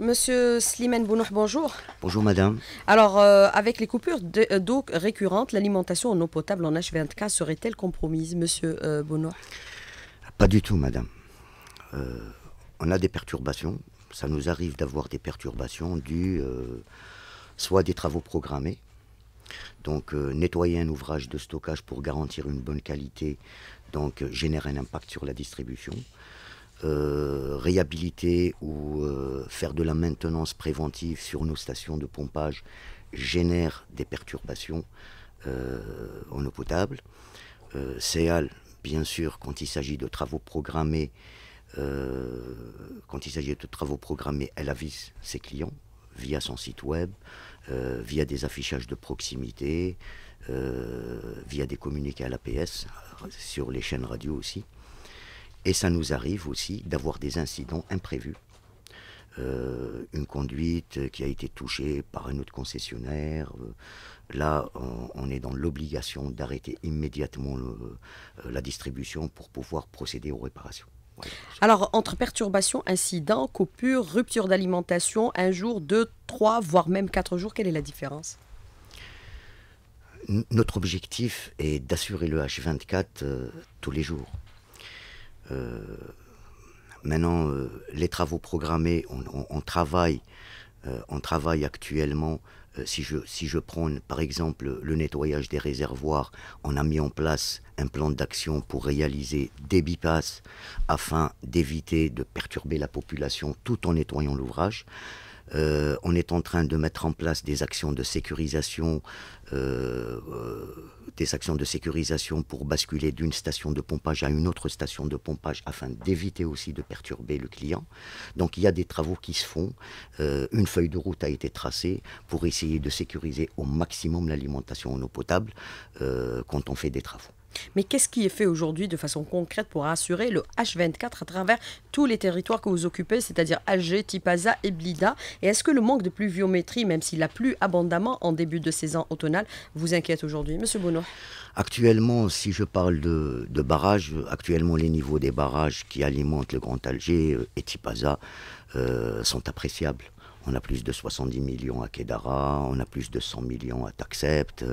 Monsieur Slimane Bounouh, bonjour. Bonjour madame. Alors, euh, avec les coupures euh, d'eau récurrentes, l'alimentation en eau potable en H24 serait-elle compromise, monsieur euh, ah, Pas du tout madame. Euh, on a des perturbations. Ça nous arrive d'avoir des perturbations dues soit des travaux programmés, donc nettoyer un ouvrage de stockage pour garantir une bonne qualité donc, génère un impact sur la distribution. Euh, réhabiliter ou euh, faire de la maintenance préventive sur nos stations de pompage génère des perturbations euh, en eau potable. CEAL, bien sûr, quand il s'agit de travaux programmés, quand il s'agit de travaux programmés, elle avise ses clients via son site web, via des affichages de proximité, via des communiqués à l'APS, sur les chaînes radio aussi. Et ça nous arrive aussi d'avoir des incidents imprévus. Euh, une conduite qui a été touchée par un autre concessionnaire. Euh, là, on, est dans l'obligation d'arrêter immédiatement euh, la distribution pour pouvoir procéder aux réparations. Alors, entre perturbations, incidents, coupures, rupture d'alimentation, un jour, deux, trois, voire même quatre jours, quelle est la différence Notre objectif est d'assurer le H24 tous les jours. Euh, maintenant, euh, les travaux programmés, on, travaille, euh, on travaille actuellement si je, si je, prends par exemple le nettoyage des réservoirs, on a mis en place un plan d'action pour réaliser des bypass afin d'éviter de perturber la population tout en nettoyant l'ouvrage. Euh, on est en train de mettre en place des actions de sécurisation, euh, euh, des actions de sécurisation pour basculer d'une station de pompage à une autre station de pompage afin d'éviter aussi de perturber le client. Donc il y a des travaux qui se font. une feuille de route a été tracée pour essayer de sécuriser au maximum l'alimentation en eau potable quand on fait des travaux. Mais qu'est-ce qui est fait aujourd'hui de façon concrète pour assurer le H24 à travers tous les territoires que vous occupez, c'est-à-dire Alger, Tipaza et Blida Et est-ce que le manque de pluviométrie, même s'il a plu abondamment en début de saison automnale, vous inquiète aujourd'hui Monsieur Bono Actuellement, si je parle de, barrages, actuellement les niveaux des barrages qui alimentent le Grand Alger euh, et Tipaza euh, sont appréciables. On a plus de 70 millions à Kedara, on a plus de 100 millions à Taxept,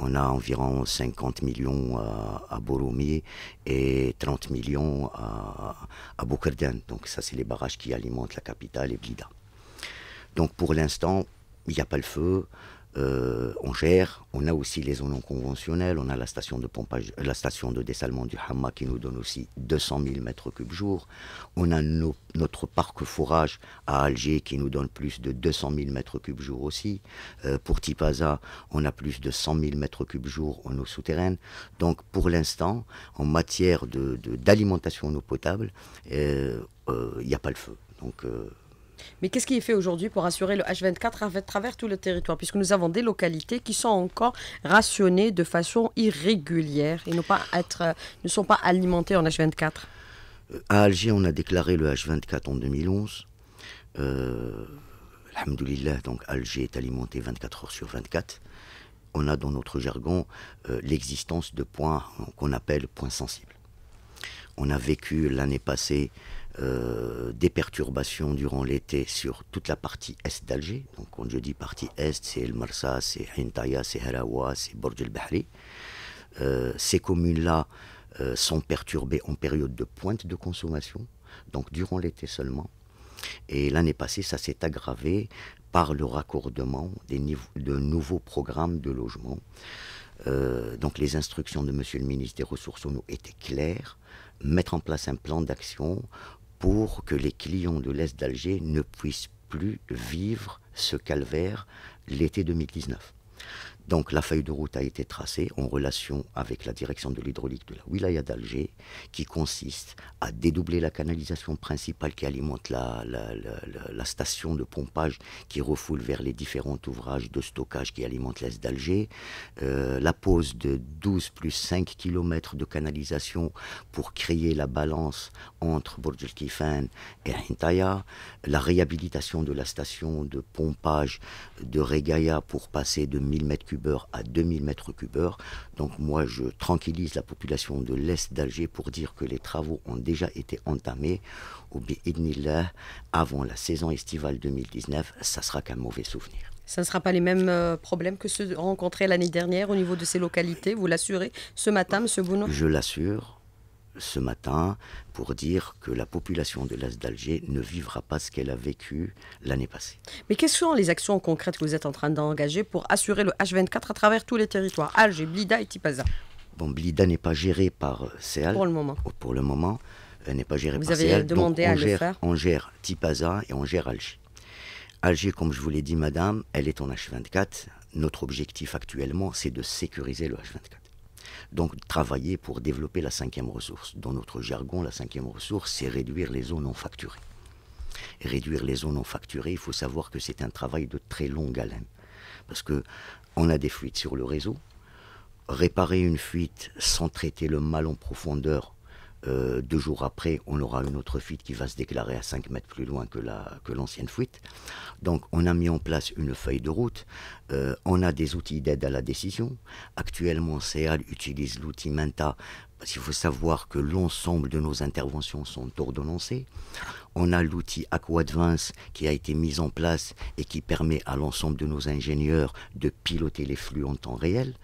on a environ 50 millions à, Boromi et 30 millions à, à Donc ça, c'est les barrages qui alimentent la capitale et Blida. Donc pour l'instant, il n'y a pas le feu. Euh, on gère. On a aussi les zones non conventionnelles. On a la station de pompage, la station de dessalement du Hamma qui nous donne aussi 200 000 m cubes jour. On a notre parc fourrage à Alger qui nous donne plus de 200 000 m cubes jour aussi. Euh, pour Tipaza, on a plus de 100 000 m cubes jour en eau souterraine. Donc pour l'instant, en matière d'alimentation de, d'alimentation en eau potable, euh, il n'y a pas le feu. Donc mais qu'est-ce qui est fait aujourd'hui pour assurer le H24 à travers tout le territoire Puisque nous avons des localités qui sont encore rationnées de façon irrégulière et pas être, euh, ne sont pas alimentées en H24. Euh, à Alger, on a déclaré le H24 en 2011. Euh, Alhamdoulilah, donc Alger est alimenté 24 heures sur 24. On a dans notre jargon euh, l'existence de points qu'on appelle points sensibles. On a vécu l'année passée euh, des perturbations durant l'été sur toute la partie est d'Alger. Donc quand je dis partie est, c'est El Marsa, c'est Hintaya, c'est Harawa, c'est Borj el Bahri. Euh, ces communes-là euh, sont perturbées en période de pointe de consommation, donc durant l'été seulement. Et l'année passée, ça s'est aggravé par le raccordement des de nouveaux programmes de logement. donc les instructions de Monsieur le ministre des Ressources en eau étaient claires mettre en place un plan d'action pour que les clients de l'Est d'Alger ne puissent plus vivre ce calvaire l'été 2019. Donc la feuille de route a été tracée en relation avec la direction de l'hydraulique de la wilaya d'Alger, qui consiste à dédoubler la canalisation principale qui alimente la, station de pompage qui refoule vers les différents ouvrages de stockage qui alimentent l'est d'Alger, euh, la pose de 12 plus 5 km de canalisation pour créer la balance entre Bordj Kifan et Hintaya, la réhabilitation de la station de pompage de Regaya pour passer de 1000 m3 à 2000 mètres cubeurs. Donc moi, je tranquillise la population de l'Est d'Alger pour dire que les travaux ont déjà été entamés. au bi'idnillah, avant la saison estivale 2019, ça sera qu'un mauvais souvenir. Ça ne sera pas les mêmes euh, problèmes que ceux rencontrés l'année dernière au niveau de ces localités, vous l'assurez ce matin, M. Bounot Je l'assure ce matin pour dire que la population de l'Est d'Alger ne vivra pas ce qu'elle a vécu l'année passée. Mais quelles sont les actions concrètes que vous êtes en train d'engager pour assurer le H24 à travers tous les territoires, Alger, Blida et Tipaza Bon, Blida n'est pas gérée par CEAL. Euh, pour le moment. Oh, pour le moment, elle n'est pas gérée vous avez Demandé à gère, le faire. on gère Tipaza et on gère Alger. Alger, comme je vous l'ai dit, madame, elle est en H24. Notre objectif actuellement, c'est de sécuriser le H24. Donc travailler pour développer la cinquième ressource. Dans notre jargon, la cinquième ressource, c'est réduire les zones non facturées. réduire les zones non facturées, il faut savoir que c'est un travail de très longue haleine. Parce que on a des fuites sur le réseau. Réparer une fuite sans traiter le mal en profondeur, euh, deux jours après, on aura une autre fuite qui va se déclarer à 5 mètres plus loin que, l'ancienne fuite. Donc on a mis en place une feuille de route, euh, on a des outils d'aide à la décision. Actuellement, CEAL utilise l'outil Menta parce faut savoir que l'ensemble de nos interventions sont ordonnancées. On a l'outil AquaAdvance qui a été mis en place et qui permet à l'ensemble de nos ingénieurs de piloter les flux en temps réel.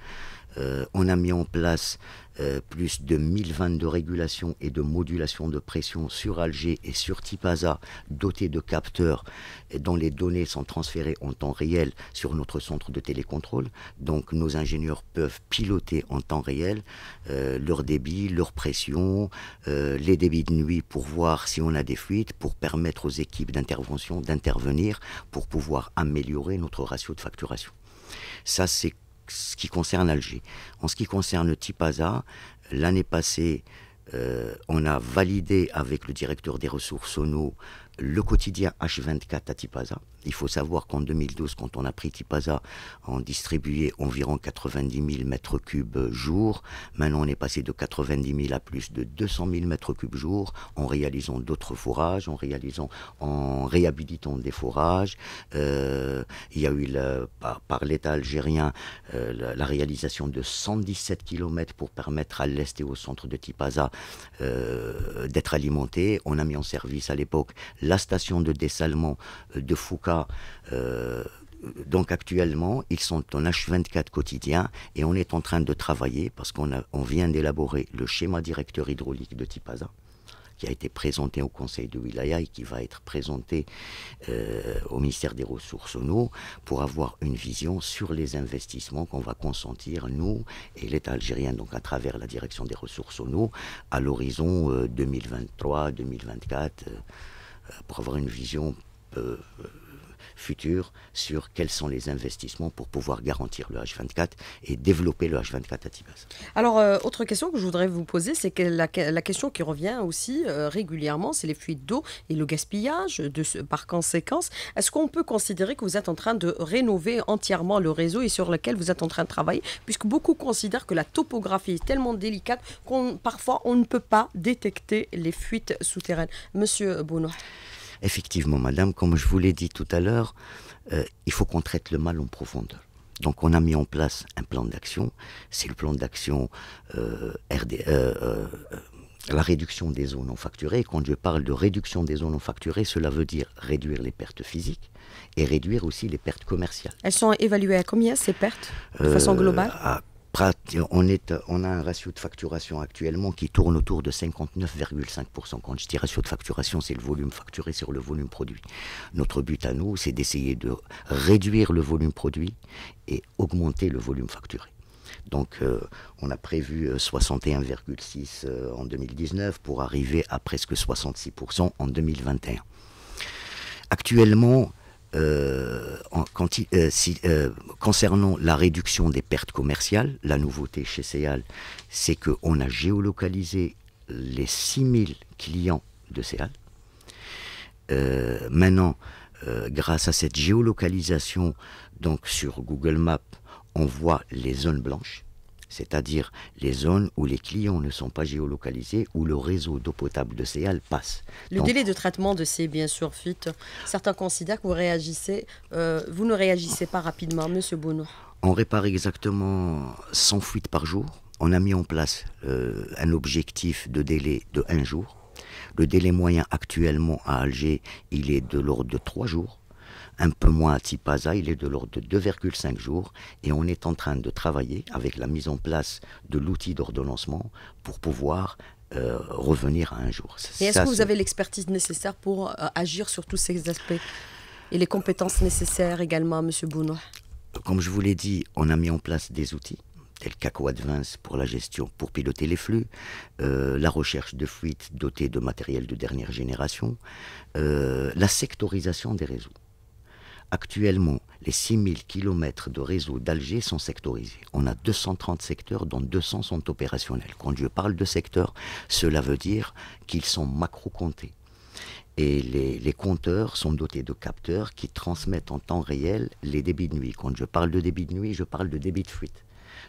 Euh, on a mis en place euh, plus de de régulations et de modulation de pression sur Alger et sur Tipaza dotées de capteurs dont les données sont transférées en temps réel sur notre centre de télécontrôle. Donc nos ingénieurs peuvent piloter en temps réel euh, leur débit, leur pression, les débits de nuit pour voir si on a des fuites, pour permettre aux équipes d'intervention d'intervenir pour pouvoir améliorer notre ratio de facturation. Ça, c'est ce qui concerne Alger. En ce qui concerne Tipaza, l'année passée, euh, on a validé avec le directeur des ressources sono le quotidien H24 à Tipaza, il faut savoir qu'en 2012, quand on a pris Tipaza, on distribuait environ 90 000 mètres cubes jour. Maintenant, on est passé de 90 000 à plus de 200 000 mètres cubes jour en réalisant d'autres fourrages, en réalisant, en réhabilitant des fourrages. Euh, il y a eu par, l'État algérien euh, la, réalisation de 117 km pour permettre à l'est et au centre de Tipaza euh, d'être alimenté. On a mis en service à l'époque la station de dessalement de Fouca euh, donc actuellement, ils sont en H24 quotidien et on est en train de travailler parce qu'on on vient d'élaborer le schéma directeur hydraulique de Tipaza qui a été présenté au Conseil de Wilaya et qui va être présenté euh, au ministère des Ressources eau pour avoir une vision sur les investissements qu'on va consentir, nous et l'État algérien, donc à travers la direction des ressources eau, à l'horizon 2023-2024, euh, pour avoir une vision Futur sur quels sont les investissements pour pouvoir garantir le H24 et développer le H24 à Tibas. Alors, euh, autre question que je voudrais vous poser, c'est que la, question qui revient aussi euh, régulièrement, c'est les fuites d'eau et le gaspillage de ce, par conséquence. Est-ce qu'on peut considérer que vous êtes en train de rénover entièrement le réseau et sur lequel vous êtes en train de travailler, puisque beaucoup considèrent que la topographie est tellement délicate qu'on parfois on ne peut pas détecter les fuites souterraines. Monsieur Bono. Effectivement, madame, comme je vous l'ai dit tout à l'heure, euh, il faut qu'on traite le mal en profondeur. Donc on a mis en place un plan d'action. C'est le plan d'action euh, RD euh, la réduction des zones non facturées. Quand je parle de réduction des zones non facturées, cela veut dire réduire les pertes physiques et réduire aussi les pertes commerciales. Elles sont évaluées à combien ces pertes de façon globale on, est, a un ratio de facturation actuellement qui tourne autour de 59,5%. Quand je dis ratio de facturation, c'est le volume facturé sur le volume produit. Notre but à nous, c'est d'essayer de réduire le volume produit et augmenter le volume facturé. Donc euh, on a prévu 61,6 euh, euh, en 2019 pour arriver à presque 66% en 2021. Actuellement, euh, euh, euh, concernant la réduction des pertes commerciales, la nouveauté chez Seal, c'est qu'on a géolocalisé les 6000 clients de Seal. maintenant, grâce à cette géolocalisation, donc sur Google Maps, on voit les zones blanches c'est-à-dire les zones où les clients ne sont pas géolocalisés, où le réseau d'eau potable de Céal passe. Le délai de traitement de ces biens fuites, certains considèrent que vous, réagissez, euh, vous ne réagissez pas rapidement, Monsieur Bono. On répare exactement 100 fuites par jour. On a mis en place euh, un objectif de délai de 1 jour. Le délai moyen actuellement à Alger, il est de l'ordre de trois jours un peu moins à Tipaza, il est de l'ordre de 2,5 jours et on est en train de travailler avec la mise en place de l'outil d'ordonnancement pour pouvoir euh, revenir à un jour. est-ce que vous avez l'expertise nécessaire pour euh, agir sur tous ces aspects et les compétences nécessaires également, M. Bounois Comme je vous l'ai dit, on a mis en place des outils tels qu'Aco Advance pour la gestion, pour piloter les flux, euh, la recherche de fuites dotée de matériel de dernière génération, la sectorisation des réseaux. Actuellement, les 6000 km de réseau d'Alger sont sectorisés. On a 230 secteurs dont 200 sont opérationnels. Quand je parle de secteurs, cela veut dire qu'ils sont macro-comptés. Et les, les, compteurs sont dotés de capteurs qui transmettent en temps réel les débits de nuit. Quand je parle de débit de nuit, je parle de débit de fuite.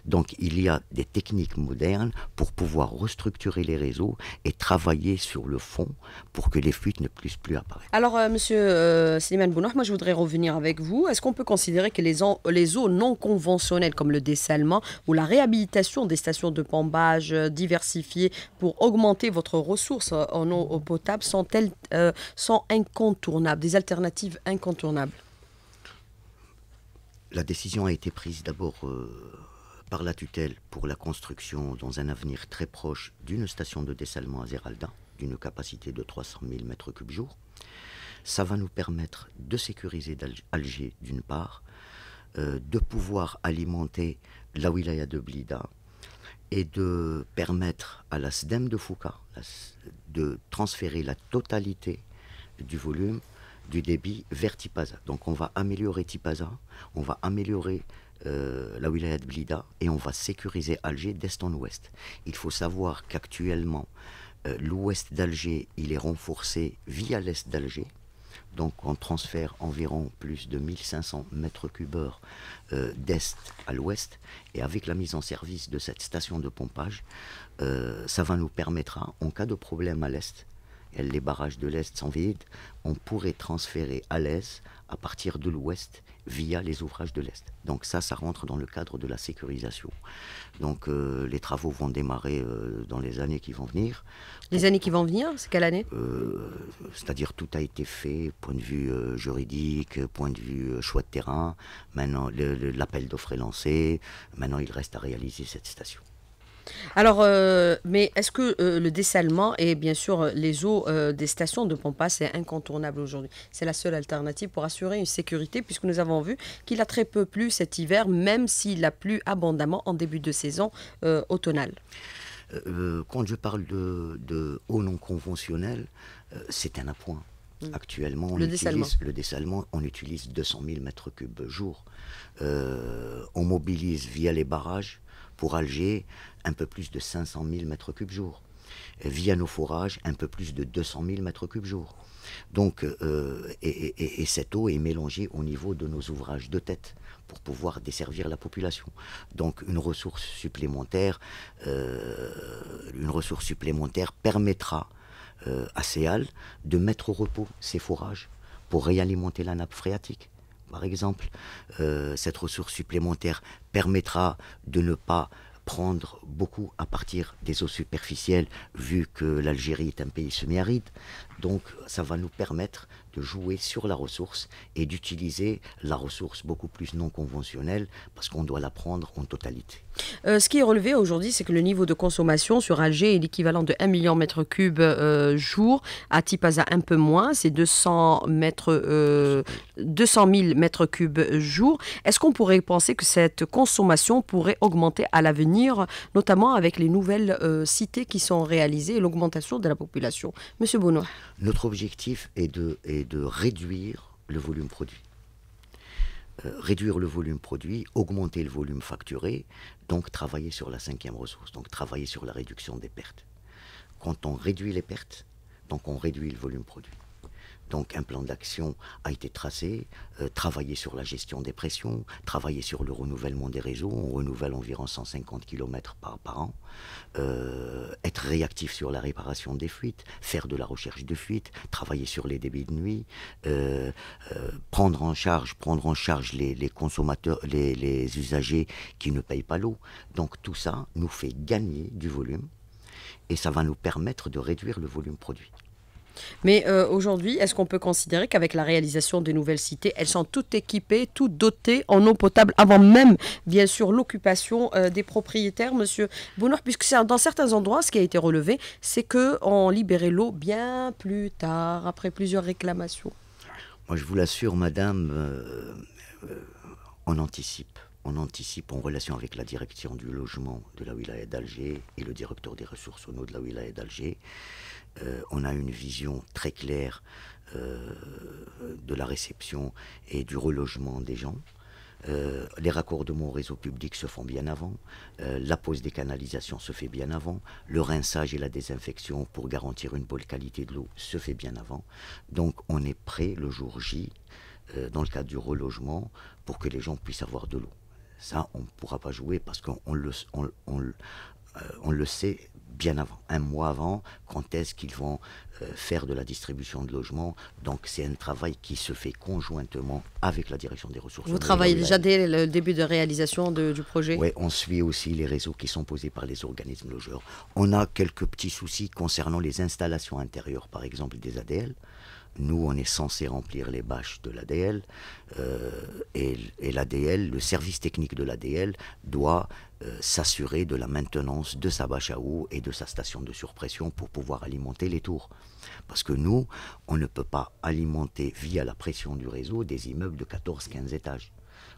Donc il y a des techniques modernes pour pouvoir restructurer les réseaux et travailler sur le fond pour que les fuites ne puissent plus apparaître. Alors, euh, monsieur euh, Slimane moi je voudrais revenir avec vous. Est-ce qu'on peut considérer que les, eaux non conventionnelles comme le dessalement ou la réhabilitation des stations de pompage euh, diversifiées pour augmenter votre ressource euh, en eau potable sont, -elles, sont incontournables, des alternatives incontournables La décision a été prise d'abord par la tutelle pour la construction dans un avenir très proche d'une station de dessalement à Zeralda, d'une capacité de 300 000 m3 jour. Ça va nous permettre de sécuriser Alger d'une part, euh, de pouvoir alimenter la wilaya de Blida et de permettre à la SDEM de Fouca de transférer la totalité du volume du débit vers Tipaza. Donc on va améliorer Tipaza, on va améliorer euh, la wilaya de Blida, et on va sécuriser Alger d'est en ouest. Il faut savoir qu'actuellement, euh, l'ouest d'Alger, il est renforcé via l'est d'Alger. Donc on transfère environ plus de 1500 mètres cubeurs euh, d'est à l'ouest. Et avec la mise en service de cette station de pompage, ça va nous permettre hein, en cas de problème à l'est, les barrages de l'est sont vides, on pourrait transférer à l'est, à partir de l'ouest, via les ouvrages de l'Est. Donc ça, ça rentre dans le cadre de la sécurisation. Donc euh, les travaux vont démarrer euh, dans les années qui vont venir. Les années qui vont venir, c'est quelle année euh, C'est-à-dire tout a été fait, point de vue juridique, point de vue choix de terrain. Maintenant, l'appel d'offres est lancé. Maintenant, il reste à réaliser cette station. Alors, euh, mais est-ce que euh, le dessalement et bien sûr euh, les eaux des stations de pompage, hein, c'est incontournable aujourd'hui C'est la seule alternative pour assurer une sécurité, puisque nous avons vu qu'il a très peu plu cet hiver, même s'il a plu abondamment en début de saison automnale. quand je parle de, de non conventionnelle, c'est un appoint. Mm. Actuellement, le, dessalement. le on utilise 200 000 mètres cubes jour. on mobilise via les barrages pour Alger, un peu plus de 500 000 mètres cubes jour. Euh, via nos forages, un peu plus de 200 000 mètres cubes jour. Donc, euh, euh, et, cette eau est mélangée au niveau de nos ouvrages de tête pour pouvoir desservir la population. Donc, une ressource supplémentaire, une ressource supplémentaire permettra à Céal de mettre au repos ses forages pour réalimenter la nappe phréatique par exemple. Euh, cette ressource supplémentaire permettra de ne pas prendre beaucoup à partir des eaux superficielles, vu que l'Algérie est un pays semi-aride. Donc ça va nous permettre de jouer sur la ressource et d'utiliser la ressource beaucoup plus non conventionnelle, parce qu'on doit la prendre en totalité. Euh, ce qui est relevé aujourd'hui, c'est que le niveau de consommation sur Alger est l'équivalent de 1 million mètres cubes euh, jour. À Tipaza, un peu moins, c'est 200, mètres, 000 euh, mètres cubes jour. Est-ce qu'on pourrait penser que cette consommation pourrait augmenter à l'avenir, notamment avec les nouvelles cités qui sont réalisées et l'augmentation de la population Monsieur Bonneau. Notre objectif est est de réduire le volume produit. Euh, réduire le volume produit, augmenter le volume facturé, donc travailler sur la cinquième ressource, donc travailler sur la réduction des pertes. Quand on réduit les pertes, donc on réduit le volume produit. Donc un plan d'action a été tracé, euh, travailler sur la gestion des pressions, travailler sur le renouvellement des réseaux, on renouvelle environ 150 km par, an, euh, être réactif sur la réparation des fuites, faire de la recherche de fuites, travailler sur les débits de nuit, euh, prendre en charge, prendre en charge les, consommateurs, les usagers qui ne payent pas l'eau. Donc tout ça nous fait gagner du volume et ça va nous permettre de réduire le volume produit. Mais euh, aujourd'hui, est-ce qu'on peut considérer qu'avec la réalisation des nouvelles cités, elles sont toutes équipées, toutes dotées en eau potable, avant même, bien sûr, l'occupation euh, des propriétaires, Monsieur Bounour, puisque dans certains endroits, ce qui a été relevé, c'est qu'on libérait l'eau bien plus tard, après plusieurs réclamations. Moi, je vous l'assure, Madame, euh, on anticipe on anticipe en relation avec la direction du logement de la wilaya d'Alger et le directeur des ressources en eau de la wilaya d'Alger. Euh, on a une vision très claire euh, de la réception et du relogement des gens. Euh, les raccordements au réseau public se font bien avant, la pose des canalisations se fait bien avant, le rinçage et la désinfection pour garantir une bonne qualité de l'eau se fait bien avant. Donc on est prêt le jour J, dans le cadre du relogement, pour que les gens puissent avoir de l'eau. Ça, on ne pourra pas jouer parce qu'on le sait bien avant, un mois avant, quand est-ce qu'ils vont euh, faire de la distribution de logements. Donc c'est un travail qui se fait conjointement avec la direction des ressources. Vous travaillez déjà dès le début de réalisation du projet Oui, on suit aussi les réseaux qui sont posés par les organismes logeurs. On a quelques petits soucis concernant les installations intérieures, par exemple des ADL. Nous, on est censé remplir les bâches de l'ADL euh, et, et l'ADL, le service technique de l'ADL doit euh, s'assurer de la maintenance de sa bâche à eau et de sa station de surpression pour pouvoir alimenter les tours. Parce que nous, on ne peut pas alimenter via la pression du réseau des immeubles de 14-15 étages.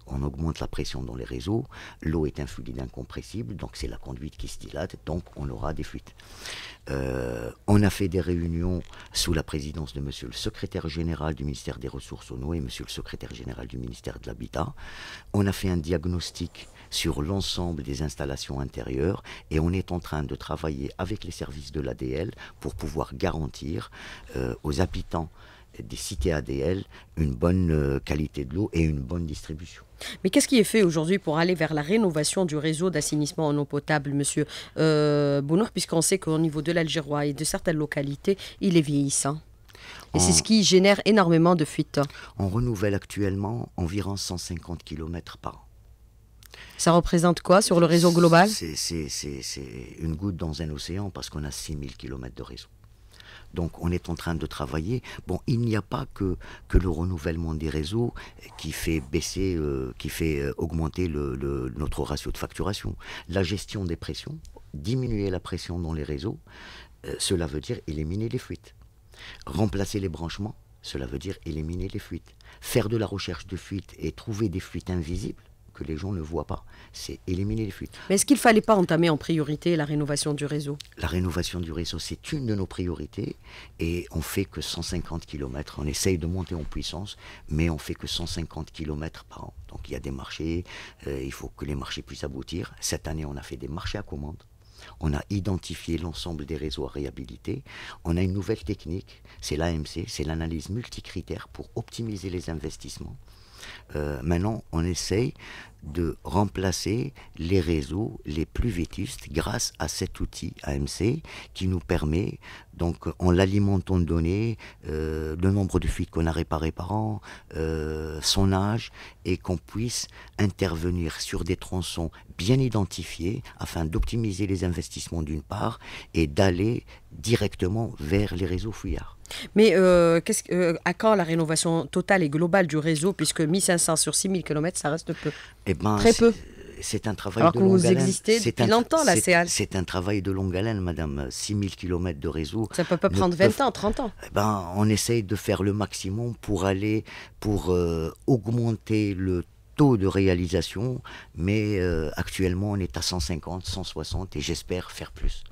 On augmente la pression dans les réseaux, l'eau est un fluide incompressible, donc c'est la conduite qui se dilate, donc on aura des fuites. Euh, on a fait des réunions sous la présidence de M. le secrétaire général du ministère des Ressources au eau et M. le secrétaire général du ministère de l'Habitat. On a fait un diagnostic sur l'ensemble des installations intérieures et on est en train de travailler avec les services de l'ADL pour pouvoir garantir euh, aux habitants des cités ADL une bonne euh, qualité de l'eau et une bonne distribution. Mais qu'est-ce qui est fait aujourd'hui pour aller vers la rénovation du réseau d'assainissement en eau potable, monsieur euh, puisqu'on sait qu'au niveau de l'Algérois et de certaines localités, il est vieillissant et c'est ce qui génère énormément de fuites. On renouvelle actuellement environ 150 km par an. Ça représente quoi sur le réseau global C'est une goutte dans un océan parce qu'on a 6000 km de réseau. Donc on est en train de travailler. Bon, il n'y a pas que, le renouvellement des réseaux qui fait baisser, euh, qui fait euh, augmenter notre ratio de facturation. La gestion des pressions, diminuer la pression dans les réseaux, euh, cela veut dire éliminer les fuites. Remplacer les branchements, cela veut dire éliminer les fuites. Faire de la recherche de fuites et trouver des fuites invisibles, les gens ne voient pas. C'est éliminer les fuites. Mais est-ce qu'il ne fallait pas entamer en priorité la rénovation du réseau La rénovation du réseau, c'est une de nos priorités et on fait que 150 km. On essaye de monter en puissance, mais on fait que 150 km par an. Donc il y a des marchés, euh, il faut que les marchés puissent aboutir. Cette année, on a fait des marchés à commande. On a identifié l'ensemble des réseaux à réhabiliter. On a une nouvelle technique, c'est l'AMC, c'est l'analyse multicritère pour optimiser les investissements. Euh, maintenant, on essaye de remplacer les réseaux les plus vétustes grâce à cet outil AMC qui nous permet, donc en l'alimentant de données, euh, le nombre de fuites qu'on a réparées par an, euh, son âge, et qu'on puisse intervenir sur des tronçons bien identifiés afin d'optimiser les investissements d'une part et d'aller directement vers les réseaux fouillards. Mais euh, qu'est-ce, à quand la rénovation totale et globale du réseau, puisque 1500 sur 6000 km, ça reste peu eh ben, Très peu. C'est un travail de longue vous haleine. existez depuis longtemps, la C'est un travail de longue haleine, madame. 6000 km de réseau. Ça peut pas prendre 20 ans, 30 ans. Eh ben, on essaye de faire le maximum pour aller, pour euh, augmenter le taux de réalisation, mais euh, actuellement on est à 150, 160 et j'espère faire plus.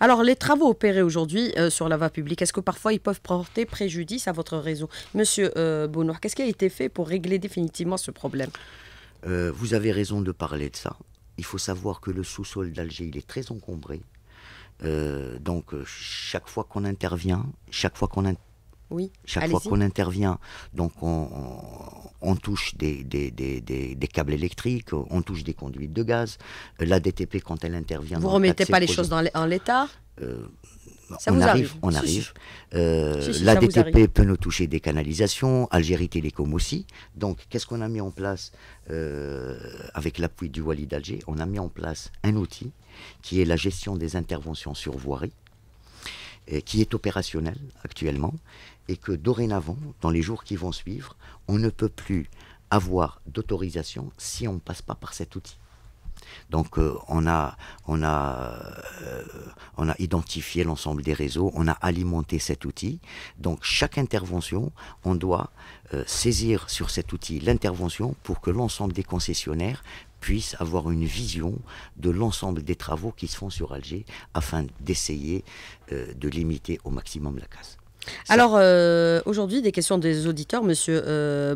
Alors, les travaux opérés aujourd'hui euh, sur la voie publique, est-ce que parfois ils peuvent porter préjudice à votre réseau Monsieur Bonoir, qu'est-ce qui a été fait pour régler définitivement ce problème euh, vous avez raison de parler de ça. Il faut savoir que le sous-sol d'Alger, il est très encombré. Euh, donc, euh, chaque fois qu'on intervient, chaque fois qu'on intervient, donc on, touche des, câbles électriques, on touche des conduites de gaz. La DTP, quand elle intervient... Vous ne remettez pas les choses dans en l'état on arrive, on arrive. Euh, la DTP peut nous toucher des canalisations, Algérie Télécom aussi. Donc, qu'est-ce qu'on a mis en place euh, avec l'appui du Wali d'Alger On a mis en place un outil qui est la gestion des interventions sur voirie, euh, qui est opérationnel actuellement, et que dorénavant, dans les jours qui vont suivre, on ne peut plus avoir d'autorisation si on ne passe pas par cet outil. Donc euh, on, a, on, a, euh, on a identifié l'ensemble des réseaux, on a alimenté cet outil. Donc chaque intervention, on doit euh, saisir sur cet outil l'intervention pour que l'ensemble des concessionnaires puissent avoir une vision de l'ensemble des travaux qui se font sur Alger afin d'essayer de limiter au maximum la casse. Alors, euh, aujourd'hui, des questions des auditeurs, Monsieur euh,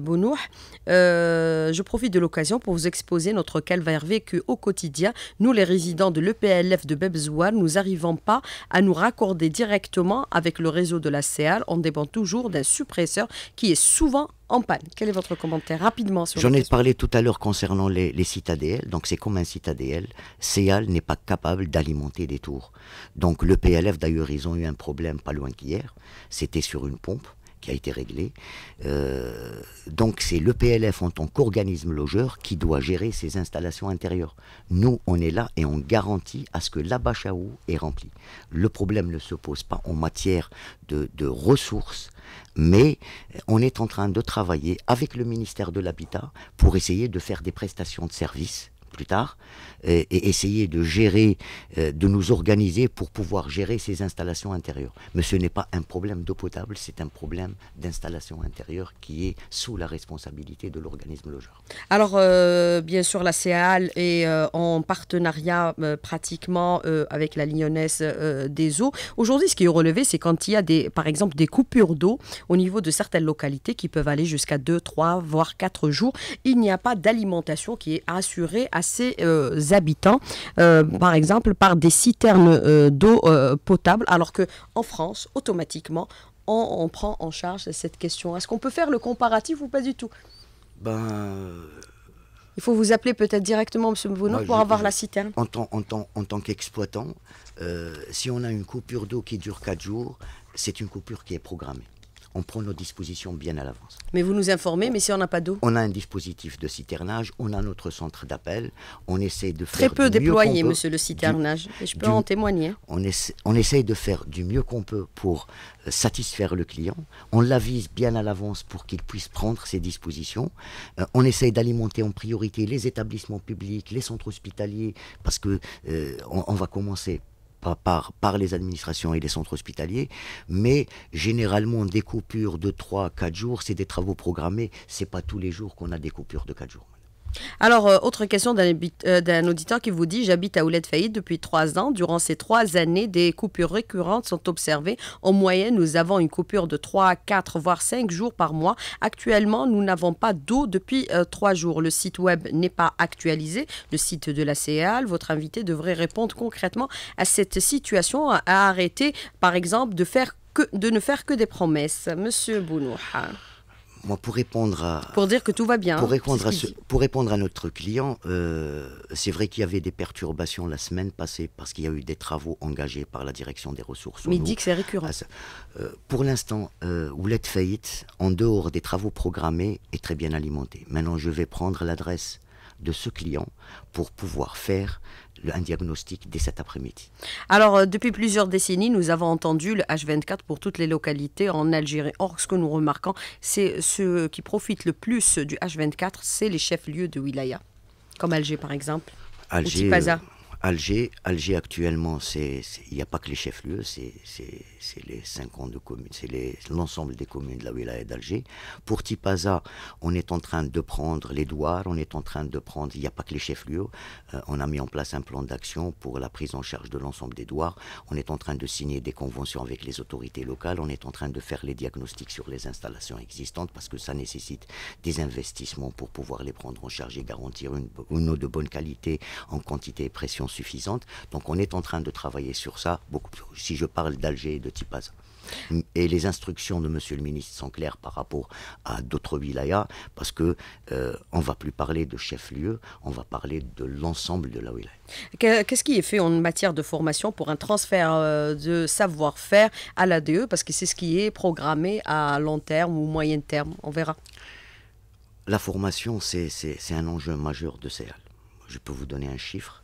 euh, je profite de l'occasion pour vous exposer notre calvaire vécu au quotidien. Nous, les résidents de l'EPLF de Bebzouane, nous n'arrivons pas à nous raccorder directement avec le réseau de la CEAL. On dépend toujours d'un suppresseur qui est souvent en panne. Quel est votre commentaire rapidement sur J'en ai parlé tout à l'heure concernant les, sites ADL. Donc c'est comme un site ADL. CEAL n'est pas capable d'alimenter des tours. Donc le PLF, d'ailleurs, ils ont eu un problème pas loin qu'hier. C'était sur une pompe qui a été réglée. Euh, donc c'est le PLF en tant qu'organisme logeur qui doit gérer ces installations intérieures. Nous, on est là et on garantit à ce que la l'abachaou est rempli. Le problème ne se pose pas en matière de ressources mais on est en train de travailler avec le ministère de l'Habitat pour essayer de faire des prestations de services plus tard, euh, et, essayer de gérer, euh, de nous organiser pour pouvoir gérer ces installations intérieures. Mais ce n'est pas un problème d'eau potable, c'est un problème d'installation intérieure qui est sous la responsabilité de l'organisme logeur. Alors, euh, bien sûr, la CEAL est en partenariat pratiquement avec la Lyonnaise des eaux. Aujourd'hui, ce qui est relevé, c'est quand il y a, des, par exemple, des coupures d'eau au niveau de certaines localités qui peuvent aller jusqu'à 2, 3, voire 4 jours, il n'y a pas d'alimentation qui est assurée à ses euh, habitants, euh, par exemple par des citernes euh, d'eau potable, alors que en France, automatiquement, on, prend en charge cette question. Est-ce qu'on peut faire le comparatif ou pas du tout Ben. Il faut vous appeler peut-être directement, M. Bruno, pour avoir la citerne. En tant, qu'exploitant, si on a une coupure d'eau qui dure 4 jours, c'est une coupure qui est programmée on prend nos dispositions bien à l'avance. Mais vous nous informez, mais si on n'a pas d'eau On a un dispositif de citernage, on a notre centre d'appel, on essaie de faire. Très peu déployé, monsieur, le citernage, et je peux en témoigner. On essaie, de faire du mieux qu'on peut pour euh, satisfaire le client, on l'avise bien à l'avance pour qu'il puisse prendre ses dispositions, euh, on essaie d'alimenter en priorité les établissements publics, les centres hospitaliers, parce que euh, on va commencer par, par les administrations et les centres hospitaliers, mais généralement des coupures de 3-4 jours, c'est des travaux programmés, c'est pas tous les jours qu'on a des coupures de 4 jours. Alors, euh, autre question euh, d'un auditeur qui vous dit J'habite à Ouled Faïd depuis trois ans. Durant ces trois années, des coupures récurrentes sont observées. En moyenne, nous avons une coupure de 3, quatre, voire cinq jours par mois. Actuellement, nous n'avons pas d'eau depuis euh, trois jours. Le site web n'est pas actualisé. Le site de la CEAL, votre invité devrait répondre concrètement à cette situation, à arrêter, par exemple, de, de ne faire que des promesses. Monsieur Bounouha pour répondre à. Pour dire que tout va bien. Pour répondre, notre client, euh, c'est vrai qu'il y avait des perturbations la semaine passée parce qu'il y a eu des travaux engagés par la direction des ressources. Mais dit que c'est récurrent. Ah, euh, pour l'instant, euh, Oulette Faillite, en dehors des travaux programmés, est très bien alimentée. Maintenant, je vais prendre l'adresse de ce client pour pouvoir faire un diagnostic dès cet après-midi. Alors, euh, depuis plusieurs décennies, nous avons entendu le H24 pour toutes les localités en Algérie. Or, ce que nous remarquons, c'est ceux qui profitent le plus du H24, c'est les chefs-lieux de wilaya, comme Alger par exemple, Alger, euh, Alger, Alger actuellement, il n'y a pas que les chefs-lieux, c'est c'est les communes, c'est l'ensemble des communes de la et d'Alger. Pour Tipaza, on est en train de prendre les douars, on est en train de prendre, il n'y a pas que les chefs-lieux, euh, on a mis en place un plan d'action pour la prise en charge de l'ensemble des douars, on est en train de signer des conventions avec les autorités locales, on est en train de faire les diagnostics sur les installations existantes parce que ça nécessite des investissements pour pouvoir les prendre en charge et garantir une, eau de bonne qualité en quantité et pression suffisante. Donc on est en train de travailler sur ça. Beaucoup, si je parle d'Alger et de Mm. Et les instructions de Monsieur le ministre sont claires par rapport à d'autres wilayas, parce que ne euh, on va plus parler de chef-lieu, on va parler de l'ensemble de la wilaya. Qu'est-ce qui est fait en matière de formation pour un transfert euh, de savoir-faire à l'ADE, parce que c'est ce qui est programmé à long terme ou moyen terme, on verra. La formation, c'est un enjeu majeur de CEAL. Je peux vous donner un chiffre.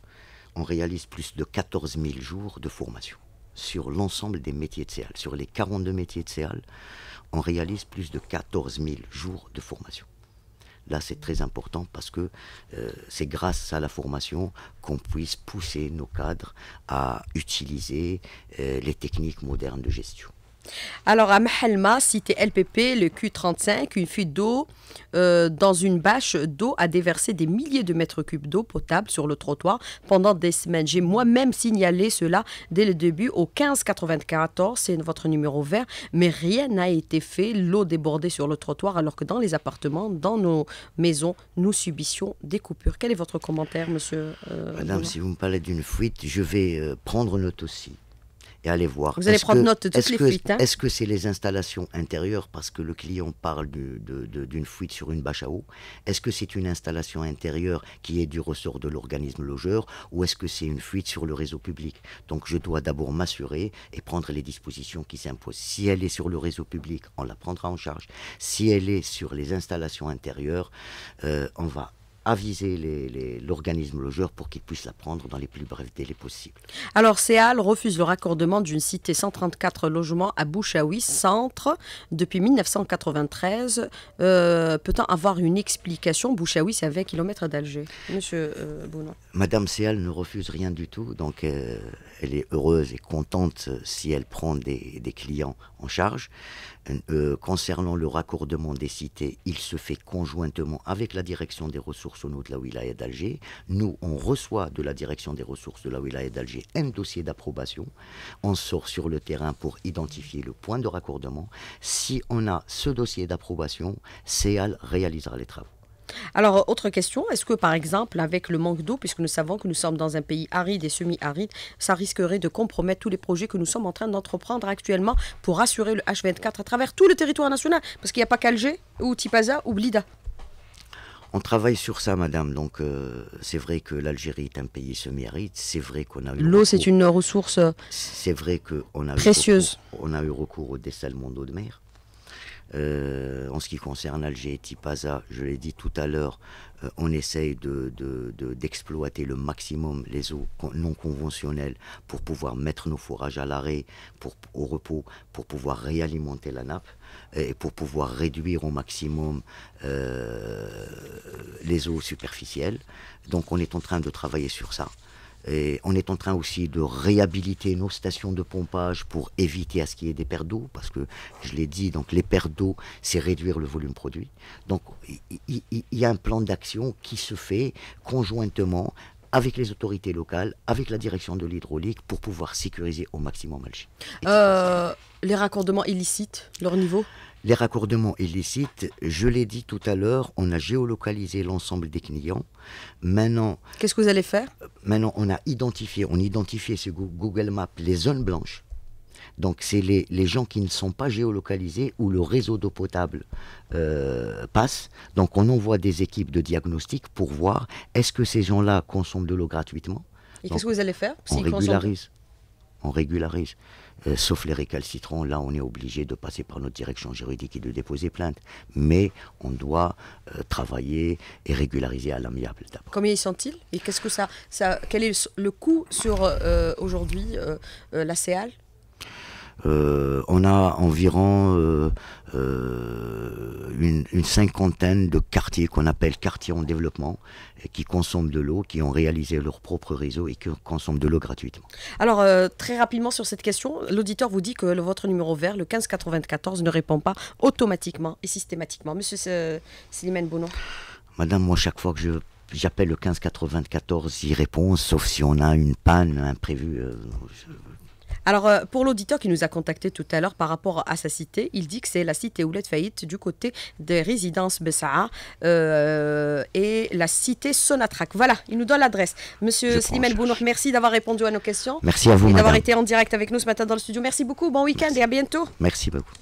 On réalise plus de 14 000 jours de formation sur l'ensemble des métiers de CEAL. Sur les 42 métiers de CEAL, on réalise plus de 14 000 jours de formation. Là, c'est très important parce que euh, c'est grâce à la formation qu'on puisse pousser nos cadres à utiliser euh, les techniques modernes de gestion. Alors, à Mahalma, cité LPP, le Q35, une fuite d'eau euh, dans une bâche d'eau a déversé des milliers de mètres cubes d'eau potable sur le trottoir pendant des semaines. J'ai moi-même signalé cela dès le début au 1594, c'est votre numéro vert, mais rien n'a été fait. L'eau débordait sur le trottoir alors que dans les appartements, dans nos maisons, nous subissions des coupures. Quel est votre commentaire, monsieur euh, Madame, si vous me parlez d'une fuite, je vais euh, prendre note aussi et voir. Vous allez prendre note de toutes hein. Est-ce que c'est les installations intérieures parce que le client parle d'une fuite sur une bâche à eau Est-ce que c'est une installation intérieure qui est du ressort de l'organisme logeur ou est-ce que c'est une fuite sur le réseau public Donc je dois d'abord m'assurer et prendre les dispositions qui s'imposent. Si elle est sur le réseau public, on la prendra en charge. Si elle est sur les installations intérieures, euh, on va aviser l'organisme logeur pour qu'il puisse la prendre dans les plus brefs délais possibles. Alors, Seal refuse le raccordement d'une cité 134 logements à Bouchaoui, centre, depuis 1993. Euh, peut-on avoir une explication Bouchaoui, c'est à 20 km d'Alger. Monsieur euh, Madame CEAL ne refuse rien du tout, donc euh, elle est heureuse et contente euh, si elle prend des, des clients en charge. concernant le raccordement des cités, il se fait conjointement avec la direction des ressources de la et d'Alger. Nous, on reçoit de la direction des ressources de la et d'Alger un dossier d'approbation. On sort sur le terrain pour identifier le point de raccordement. Si on a ce dossier d'approbation, CEAL réalisera les travaux. Alors, autre question, est-ce que par exemple, avec le manque d'eau, puisque nous savons que nous sommes dans un pays aride et semi-aride, ça risquerait de compromettre tous les projets que nous sommes en train d'entreprendre actuellement pour assurer le H24 à travers tout le territoire national Parce qu'il n'y a pas qu'Alger ou Tipaza ou Blida. On travaille sur ça, madame. Donc, euh, c'est vrai que l'Algérie est un pays semi-aride. C'est vrai qu'on a eu. L'eau, c'est une ressource. Euh, c'est vrai a précieuse. on a eu recours au dessalement d'eau de mer. Euh, en ce qui concerne Alger et Tipaza, je l'ai dit tout à l'heure, on essaye d'exploiter de, le maximum les eaux non conventionnelles pour pouvoir mettre nos fourrages à l'arrêt, au repos, pour pouvoir réalimenter la nappe. Euh, et pour pouvoir réduire au maximum euh, les eaux superficielles. Donc on est en train de travailler sur ça. Et on est en train aussi de réhabiliter nos stations de pompage pour éviter à ce qu'il y ait des pertes d'eau, parce que je l'ai dit, donc les pertes d'eau, c'est réduire le volume produit. Donc il y, a un plan d'action qui se fait conjointement avec les autorités locales, avec la direction de l'hydraulique, pour pouvoir sécuriser au maximum Alger. Euh, les raccordements illicites, leur niveau Les raccordements illicites, je l'ai dit tout à l'heure, on a géolocalisé l'ensemble des clients. Maintenant. Qu'est-ce que vous allez faire euh, Maintenant, on a identifié, on identifié sur Google Maps les zones blanches. Donc, c'est les, gens qui ne sont pas géolocalisés où le réseau d'eau potable euh, passe. Donc, on envoie des équipes de diagnostic pour voir est-ce que ces gens-là consomment de l'eau gratuitement. Et qu'est-ce que vous allez faire On régularise on régularise. Euh, sauf les récalcitrants, là on est obligé de passer par notre direction juridique et de déposer plainte. Mais on doit euh, travailler et régulariser à l'amiable d'abord. Combien y sont-ils Et qu'est-ce que ça, ça, quel est le coût sur euh, aujourd'hui la CEAL euh, on a environ euh, euh, une, cinquantaine de quartiers qu'on appelle quartiers en développement, qui consomment de l'eau, qui ont réalisé leur propre réseau et qui consomment de l'eau gratuitement. Alors, très rapidement sur cette question, l'auditeur vous dit que votre numéro vert, le 1594, ne répond pas automatiquement et systématiquement. Monsieur Slimane Bonon. Madame, moi, chaque fois que je j'appelle le 1594, il répond, sauf si on a une panne imprévue. Alors, euh, pour l'auditeur qui nous a contacté tout à l'heure par rapport à sa cité, il dit que c'est la cité Ouled Faillite du côté des résidences Bessa'a euh, et la cité Sonatrak. Voilà, il nous donne l'adresse. Monsieur Slimane Bounour, merci d'avoir répondu à nos questions. Merci à vous. d'avoir été en direct avec nous ce matin dans le studio. Merci beaucoup. Bon week-end et à bientôt. Merci beaucoup.